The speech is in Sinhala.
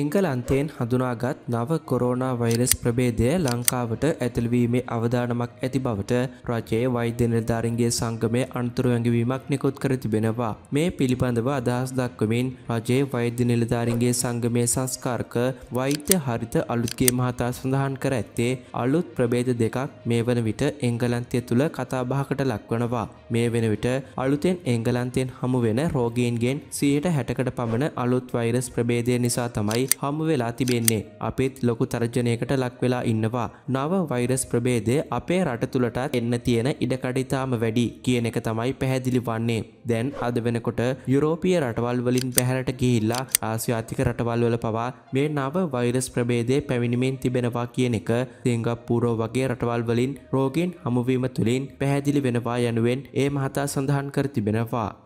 එංගලන්තයෙන් හඳුනාගත් නව කොරෝනා වෛරස් ප්‍රබේදය ලංකාවට ඇතුළවීමේ අවධානමක් ඇති බවට රජයේ වෛද්‍ය නිර්ධාරන්ගේ සංගමය අනතුරු ඇඟවීමක් නිකුත් කර තිබෙනවා. මේ පිළිබඳව අදහස් දක්වමින් රජයේ වෛද්‍ය නිලධාරන්ගේ සංගමය සංස්කාරක වෛද්‍ය හරිත අලුත්ගේ මහතා සඳහන් කර ඇත්තේ අලුත් ප්‍රබේද දෙකක් මේ වන විට එංගලන්තය තුළ කතාබහකට ලක්වනවා. මේ වෙන විට අලුතෙන් එංගලන්තයෙන් හමුවෙන රෝගීන්ගෙන් සියයට හැටකට පමණ අලුත් වෛරස් ප්‍රබේදය නිසා තමයි තමයි හමු වෙලා තිබෙන්නේ. අපිත් ලොකු තර්ජනයකට ලක් වෙලා ඉන්නවා. නව වෛරස් ප්‍රභේදය අපේ රට තුළටත් එන්න තියෙන ඉඩකඩිතාම වැඩි කියන එක තමයි පැහැදිලි වන්නේ. දැන් අද වෙනකොට යුරෝපිය රටවල් වලින් පැහැරට ගිහිල්ලා ආසියාතික රටවල් වල පවා මේ නව වෛරස් ප්‍රභේදය පැමිණිමෙන් තිබෙනවා කියන එක සිංගප්පූරෝ වගේ රටවල් වලින් රෝගීන් හමුවීම තුළින් පැහැදිලි වෙනවා යනුවෙන් ඒ මහතා සඳහන් කර තිබෙනවා.